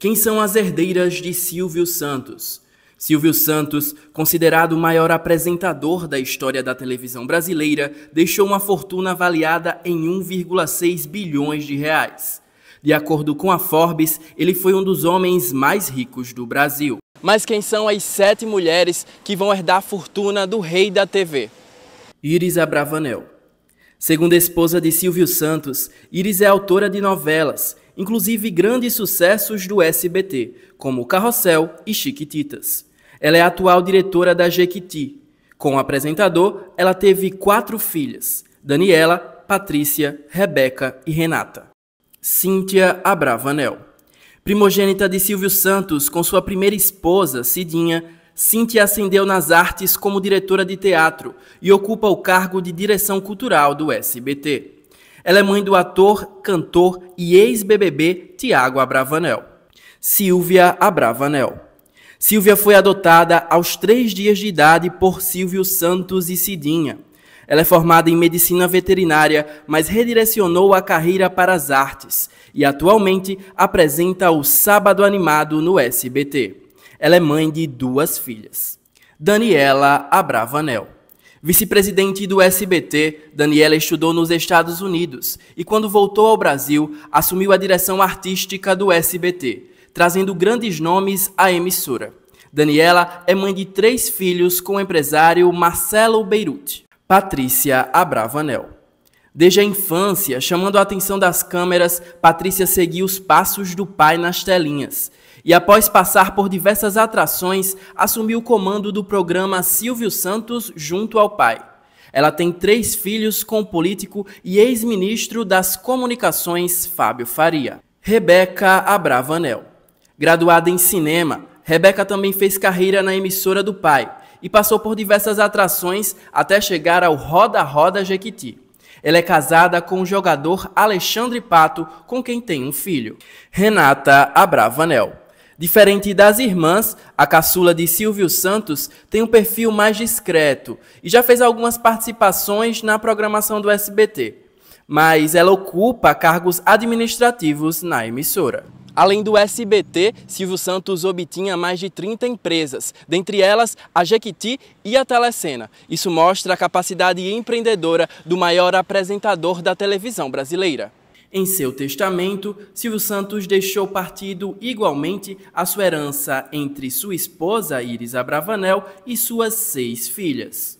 Quem são as herdeiras de Silvio Santos? Silvio Santos, considerado o maior apresentador da história da televisão brasileira, deixou uma fortuna avaliada em 1,6 bilhões de reais. De acordo com a Forbes, ele foi um dos homens mais ricos do Brasil. Mas quem são as sete mulheres que vão herdar a fortuna do rei da TV? Iris Abravanel. Segundo a esposa de Silvio Santos, Iris é autora de novelas inclusive grandes sucessos do SBT, como Carrossel e Chiquititas. Ela é atual diretora da Jequiti. Com o apresentador, ela teve quatro filhas: Daniela, Patrícia, Rebeca e Renata. Cíntia Abravanel. Primogênita de Silvio Santos, com sua primeira esposa, Cidinha, Cíntia ascendeu nas artes como diretora de teatro e ocupa o cargo de direção cultural do SBT. Ela é mãe do ator, cantor e ex-BBB Tiago Abravanel. Silvia Abravanel. Silvia foi adotada aos três dias de idade por Silvio Santos e Cidinha. Ela é formada em medicina veterinária, mas redirecionou a carreira para as artes e atualmente apresenta o Sábado Animado no SBT. Ela é mãe de duas filhas. Daniela Abravanel. Vice-presidente do SBT, Daniela estudou nos Estados Unidos e, quando voltou ao Brasil, assumiu a direção artística do SBT, trazendo grandes nomes à emissora. Daniela é mãe de três filhos com o empresário Marcelo Beirute. Patrícia Abravanel. Desde a infância, chamando a atenção das câmeras, Patrícia seguiu os passos do pai nas telinhas. E após passar por diversas atrações, assumiu o comando do programa Silvio Santos junto ao pai. Ela tem três filhos com o político e ex-ministro das Comunicações, Fábio Faria. Rebeca Abravanel. Graduada em cinema, Rebeca também fez carreira na emissora do pai e passou por diversas atrações até chegar ao Roda Roda Jequiti. Ela é casada com o jogador Alexandre Pato, com quem tem um filho, Renata Abravanel. Diferente das irmãs, a caçula de Silvio Santos tem um perfil mais discreto e já fez algumas participações na programação do SBT, mas ela ocupa cargos administrativos na emissora. Além do SBT, Silvio Santos obtinha mais de 30 empresas, dentre elas a Jequiti e a Telecena. Isso mostra a capacidade empreendedora do maior apresentador da televisão brasileira. Em seu testamento, Silvio Santos deixou partido igualmente a sua herança entre sua esposa Iris Abravanel e suas seis filhas.